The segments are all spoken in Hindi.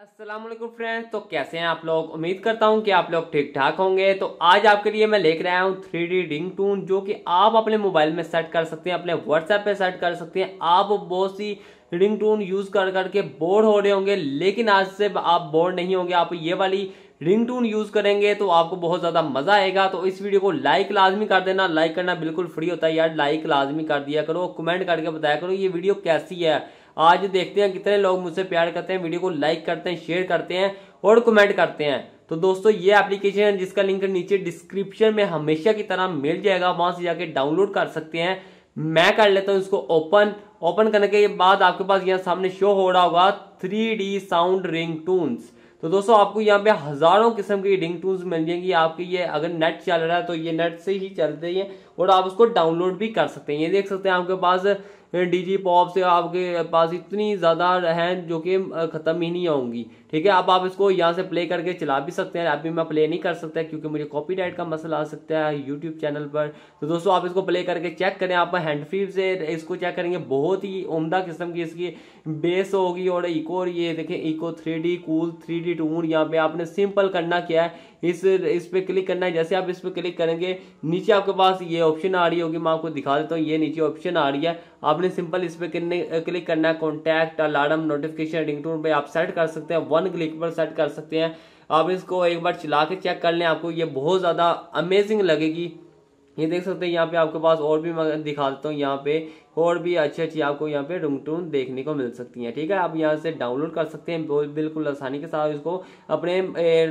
असलम फ्रेंड्स तो कैसे हैं आप लोग उम्मीद करता हूं कि आप लोग ठीक ठाक होंगे तो आज आपके लिए मैं लेकर आया हूं थ्री डी रिंग टून जो कि आप अपने मोबाइल में सेट कर सकते हैं अपने व्हाट्सएप पे सेट कर सकते हैं आप बहुत सी रिंग टून यूज़ कर करके बोर हो रहे होंगे लेकिन आज से आप बोर नहीं होंगे आप ये वाली रिंग टून यूज़ करेंगे तो आपको बहुत ज़्यादा मज़ा आएगा तो इस वीडियो को लाइक लाजमी कर देना लाइक करना बिल्कुल फ्री होता है यार लाइक लाजमी कर दिया करो कमेंट करके बताया करो ये वीडियो कैसी है आज देखते हैं कितने लोग मुझसे प्यार करते हैं वीडियो को लाइक करते हैं शेयर करते हैं और कमेंट करते हैं तो दोस्तों ये एप्लीकेशन है जिसका लिंक नीचे डिस्क्रिप्शन में हमेशा की तरह मिल जाएगा वहां से जाके डाउनलोड कर सकते हैं मैं कर लेता हूँ इसको ओपन ओपन करने के बाद आपके पास यहाँ सामने शो हो रहा होगा three D sound ringtones तो दोस्तों आपको यहाँ पे हजारों किस्म की रिंग टून्स मिल जाएंगी आपके ये अगर नेट चल रहा है तो ये नेट से ही चलते हैं और आप उसको डाउनलोड भी कर सकते हैं ये देख सकते हैं आपके पास डीजी पॉप से आपके पास इतनी ज़्यादा हैं जो कि ख़त्म ही नहीं होंगी ठीक है अब आप इसको यहाँ से प्ले करके चला भी सकते हैं अभी मैं प्ले नहीं कर सकता क्योंकि मुझे कॉपीराइट का मसला आ सकता है यूट्यूब चैनल पर तो दोस्तों आप इसको प्ले करके चेक करें आप हैंड फ्री से इसको चेक करेंगे बहुत ही उमदा किस्म की इसकी बेस होगी और इको और ये देखें echo three cool three tune यहाँ पे आपने सिंपल करना क्या है इस इस पर क्लिक करना है जैसे आप इस पर क्लिक करेंगे नीचे आपके पास ये ऑप्शन आ रही होगी मैं आपको दिखा देता हूँ ये नीचे ऑप्शन आ रही है आपने सिंपल इस पर क्लिक करना है कॉन्टैक्ट अलार्म नोटिफिकेशन रिंगटोन पे आप सेट कर सकते हैं वन क्लिक पर सेट कर सकते हैं आप इसको एक बार चला के चेक कर लें आपको ये बहुत ज़्यादा अमेजिंग लगेगी ये देख सकते हैं यहाँ पे आपके पास और भी मैं दिखा देता हूँ यहाँ पे और भी अच्छी अच्छी आपको यहाँ पे टून देखने को मिल सकती है ठीक है आप यहाँ से डाउनलोड कर सकते हैं बिल्कुल आसानी के साथ इसको अपने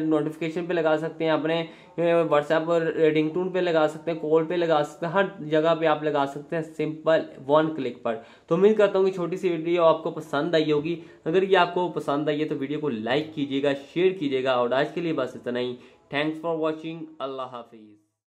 नोटिफिकेशन पे लगा सकते हैं अपने व्हाट्सएप टून पर लगा सकते हैं कॉल पे लगा सकते हैं हर जगह पे आप लगा सकते हैं सिंपल वन क्लिक पर तो उम्मीद करता हूँ कि छोटी सी वीडियो आपको पसंद आई होगी अगर ये आपको पसंद आई है तो वीडियो को लाइक कीजिएगा शेयर कीजिएगा और आज के लिए बस इतना ही थैंक्स फॉर वॉचिंग अल्लाह हाफिज़